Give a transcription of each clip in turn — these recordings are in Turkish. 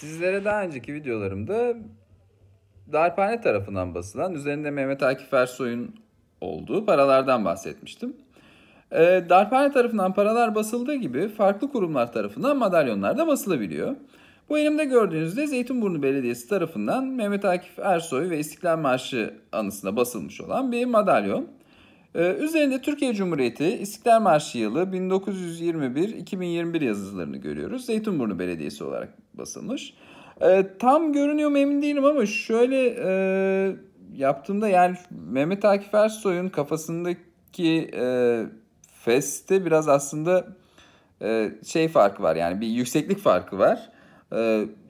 Sizlere daha önceki videolarımda darphane tarafından basılan üzerinde Mehmet Akif Ersoy'un olduğu paralardan bahsetmiştim. E, darphane tarafından paralar basıldığı gibi farklı kurumlar tarafından madalyonlar da basılabiliyor. Bu elimde gördüğünüzde Zeytinburnu Belediyesi tarafından Mehmet Akif Ersoy ve İstiklal Marşı anısına basılmış olan bir madalyon. Ee, üzerinde Türkiye Cumhuriyeti İstiklal Marşı yılı 1921-2021 yazılarını görüyoruz. Zeytinburnu Belediyesi olarak basılmış. Ee, tam görünüyor mu emin değilim ama şöyle e, yaptığımda yani Mehmet Akif Ersoy'un kafasındaki e, feste biraz aslında e, şey farkı var yani bir yükseklik farkı var.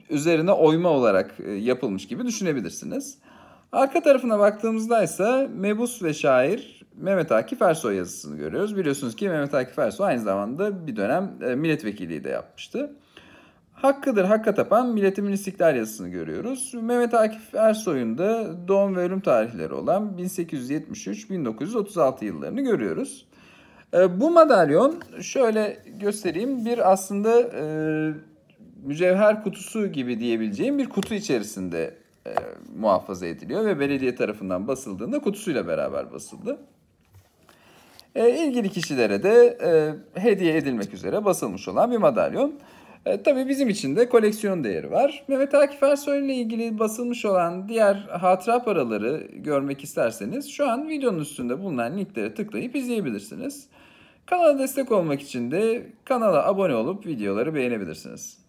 Üzerine oyma olarak yapılmış gibi düşünebilirsiniz. Arka tarafına baktığımızda ise mebus ve şair Mehmet Akif Ersoy yazısını görüyoruz. Biliyorsunuz ki Mehmet Akif Ersoy aynı zamanda bir dönem e, milletvekilliği de yapmıştı. Hakkıdır Hakka Tapan Milletimin İstiklal yazısını görüyoruz. Mehmet Akif Ersoy'un da doğum ve ölüm tarihleri olan 1873-1936 yıllarını görüyoruz. E, bu madalyon şöyle göstereyim bir aslında e, mücevher kutusu gibi diyebileceğim bir kutu içerisinde e, muhafaza ediliyor ve belediye tarafından basıldığında kutusuyla beraber basıldı. E, ilgili kişilere de e, hediye edilmek üzere basılmış olan bir madalyon. E, tabii bizim için de koleksiyon değeri var. Mehmet Akif Ersoy ile ilgili basılmış olan diğer hatıra paraları görmek isterseniz şu an videonun üstünde bulunan linklere tıklayıp izleyebilirsiniz. Kanala destek olmak için de kanala abone olup videoları beğenebilirsiniz.